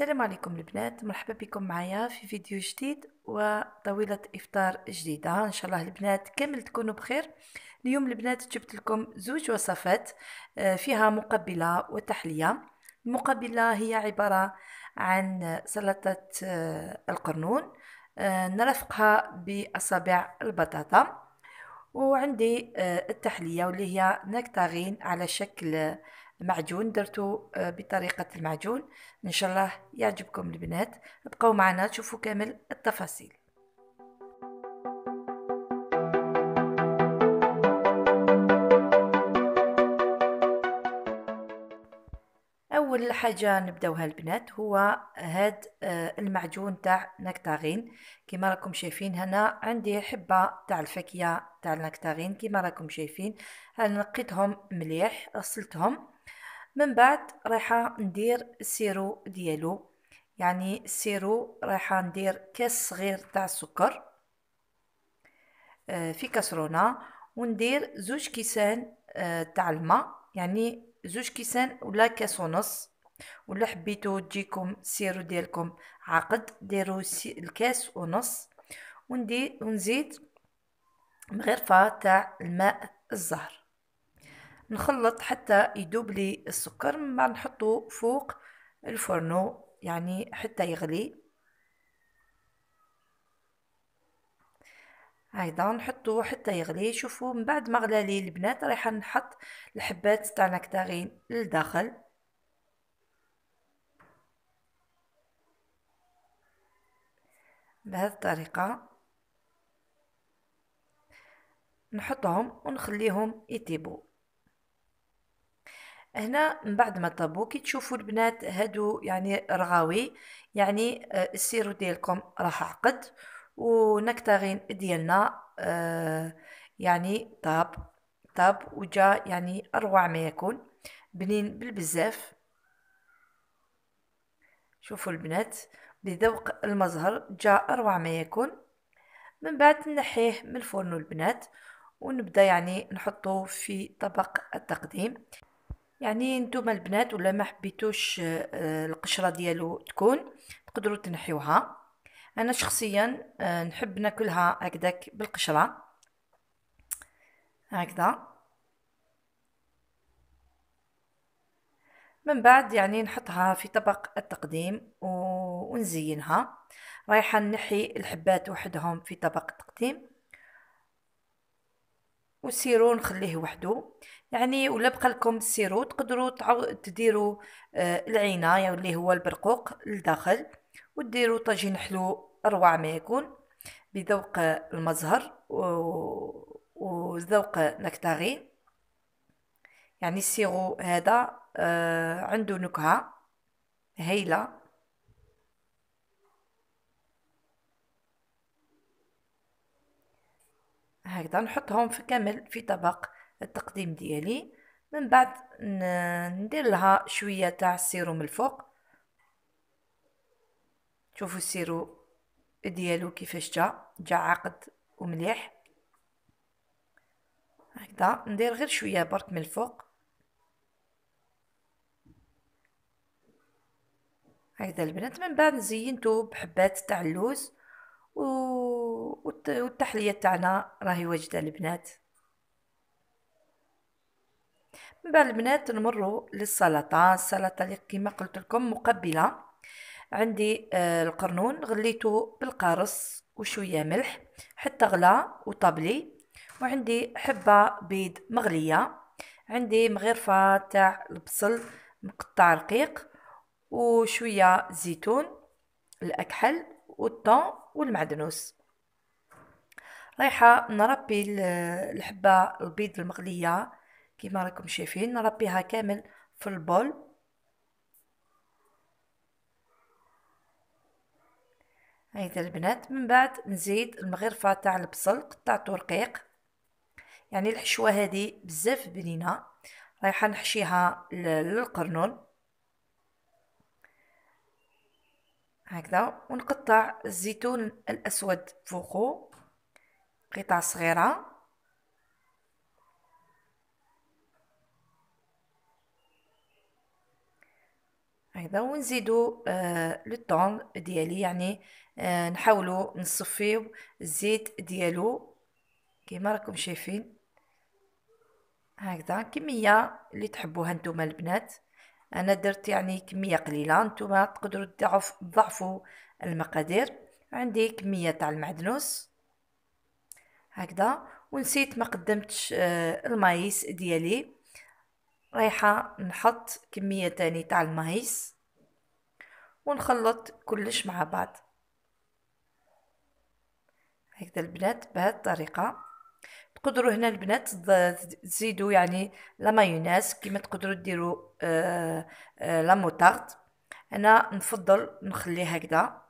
السلام عليكم البنات مرحبا بكم معايا في فيديو جديد وطاولة إفطار جديدة إن شاء الله البنات كامل تكونوا بخير اليوم البنات جبت لكم زوج وصفات آه، فيها مقبلة وتحلية المقبلة هي عبارة عن سلطة آه، القرنون آه، نرفقها بأصابع البطاطا وعندي التحلية واللي هي نكتارين على شكل معجون درته آه، بطريقة المعجون إن شاء الله يعجبكم البنات ابقوا معنا تشوفوا كامل التفاصيل اول حاجه نبداوها البنات هو هاد آه، المعجون تاع نكتارين كما راكم شايفين هنا عندي حبه تاع الفاكهه تاع النكتارين كما راكم شايفين انا نقيتهم مليح غسلتهم من بعد رايحه ندير السيرو ديالو يعني السيرو رايحه ندير كاس صغير تاع السكر آه، في كسرونه وندير زوج كيسان آه، تاع الماء يعني زوج كيسان ولا كاس ونص ولا حبيتو تجيكم السيرو ديالكم عقد ديروا الكاس ونص وندير ونزيد مغرفه تاع الماء الزهر نخلط حتى يدوب لي السكر من بعد نحطه فوق الفرن يعني حتى يغلي ايضا نحطو حتى يغلي شوفوا من بعد ما غلى لي البنات رايحه نحط الحبات تاع نكتارين لداخل بهذه الطريقه نحطهم ونخليهم يطيبوا هنا من بعد ما طابو كي تشوفوا البنات هادو يعني رغاوي يعني آه، السيرو ديالكم راح عقد ونكتغين ديالنا آه، يعني طاب طاب وجا يعني اروع ما يكون بنين بالبزاف شوفوا البنات بذوق المزهر جا اروع ما يكون من بعد نحيه من الفرن البنات ونبدا يعني نحطه في طبق التقديم يعني نتوما البنات ولا ما حبيتوش آه، القشره ديالو تكون تقدروا تنحيوها انا شخصيا آه، نحب ناكلها هكذاك بالقشره هكذا من بعد يعني نحطها في طبق التقديم ونزينها رايحه نحي الحبات وحدهم في طبق التقديم والسيرو نخليه وحده يعني ولا بقى لكم السيرو تقدروا تديروا آه، العينه يعني اللي هو البرقوق لداخل وديروا طاجين حلو اروع ما يكون بذوق المزهر و... وذوق لاكتاغي يعني السيرو هذا آه، عنده نكهه هايله هكذا نحطهم في كامل في طبق التقديم ديالي من بعد ندير لها شويه تاع السيرو من الفوق شوفوا السيرو ديالو كيفاش جا جا عقد ومليح هكذا ندير غير شويه برك من الفوق هكذا البنات من بعد زينته بحبات تاع اللوز و... والت- والتحلية تاعنا راهي واجدة البنات من بعد البنات نمروا للسلطة السلطة اللي كيما قلت لكم مقبلة عندي آه القرنون غليته بالقارص وشوية ملح حتى غلا وطبلي وعندي حبة بيض مغلية عندي مغرفة تاع البصل مقطع رقيق وشوية زيتون الأكحل والطن والمعدنوس رايحه نربي الحبه البيض المغليه كما راكم شايفين نربيها كامل في البول هيدا البنات من بعد نزيد المغرفه تاع البصل قطعته رقيق يعني الحشوه هذه بزاف بنينه رايحه نحشيها للقرنون هكذا ونقطع الزيتون الأسود فوقه قطع صغيرة هكذا ونزيدو آه لو ديالي يعني آه نحاولو نصفيو الزيت ديالو كيما راكم شايفين هكذا كميه اللي تحبوها نتوما البنات انا درت يعني كميه قليله نتوما تقدروا تضعفوا المقادير عندي كميه تاع المعدنوس هكذا ونسيت ما قدمتش آه، المايس ديالي رايحه نحط كميه تاني تاع المايس ونخلط كلش مع بعض هكذا البنات بهذه الطريقه تقدروا هنا البنات تزيدوا يعني لا مايونيز كيما تقدروا ديروا آه، آه، لا موتارد انا نفضل نخليه هكذا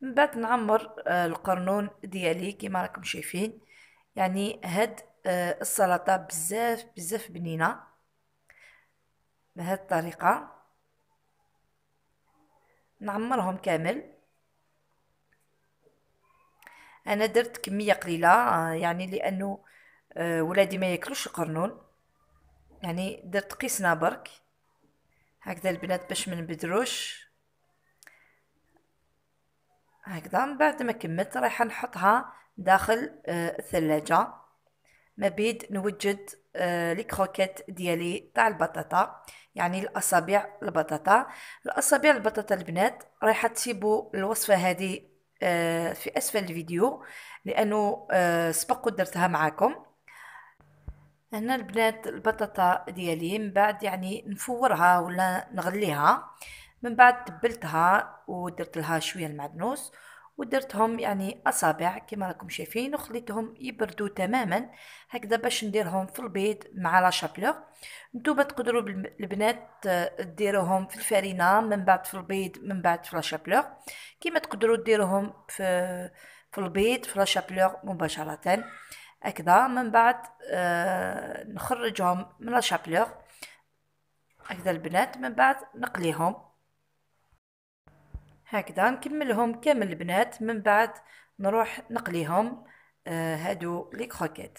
من بعد نعمر آه، القرنون ديالي كيما راكم شايفين يعني هاد السلطه بزاف بزاف بنينه بهاد الطريقه نعمرهم كامل انا درت كميه قليله آه، يعني لانه آه، ولادي ما ياكلوش القرنون يعني درت قسنا برك هكذا البنات باش ما نبدروش هكذا من بعد ما كملت رايحه نحطها داخل آه، الثلاجه ما بيد نوجد لي كروكيت ديالي تاع البطاطا يعني الاصابع البطاطا الاصابع البطاطا البنات رايحه تسيبوا الوصفه هذه آه، في أسفل الفيديو لأنه آه، سبق درتها معاكم هنا البنات البطاطا ديالي من بعد يعني نفورها ولا نغليها من بعد تبلتها ودرت لها شويه المعدنوس ودرتهم يعني أصابع كما راكم شايفين وخليتهم يبردوا تماما هكذا باش نديرهم في البيض مع لا شابلوغ نتوما تقدروا البنات آه، ديروهم في الفارينه من بعد في البيض من بعد في لا شابلوغ كما تقدروا ديروهم في في البيض في لا شابلوغ مباشرة هكذا من بعد آه، نخرجهم من لا شابلوغ هكذا البنات من بعد نقليهم هكذا نكملهم كامل البنات من بعد نروح نقليهم آه هادو لي كروكيت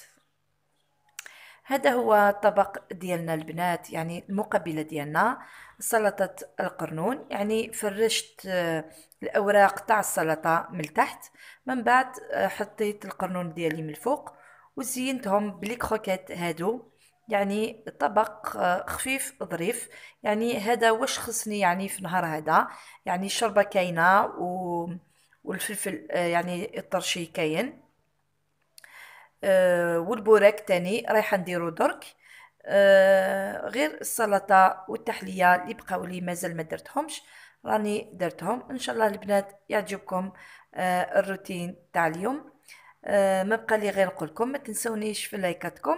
هذا هو الطبق ديالنا البنات يعني المقبلة ديالنا سلطة القرنون يعني فرشت آه، الأوراق تاع السلطة من تحت من بعد آه، حطيت القرنون ديالي من الفوق وزينتهم بلي كروكيت هادو يعني طبق آه، خفيف ظريف يعني هذا واش خصني يعني في نهار هذا يعني الشوربه كاينه و والفلفل آه، يعني الطرشي كاين آه، والبوراك تاني رايحه نديرو درك غير السلطه والتحليه اللي بقاو لي مازال ما درتهمش راني درتهم ان شاء الله البنات يعجبكم الروتين تاع اليوم آه، ما بقى لي غير نقولكم ما تنسونيش في لايكاتكم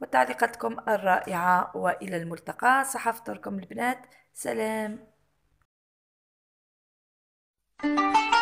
وتعليقاتكم الرائعة وإلى الملتقى صحة فطوركم البنات سلام thank you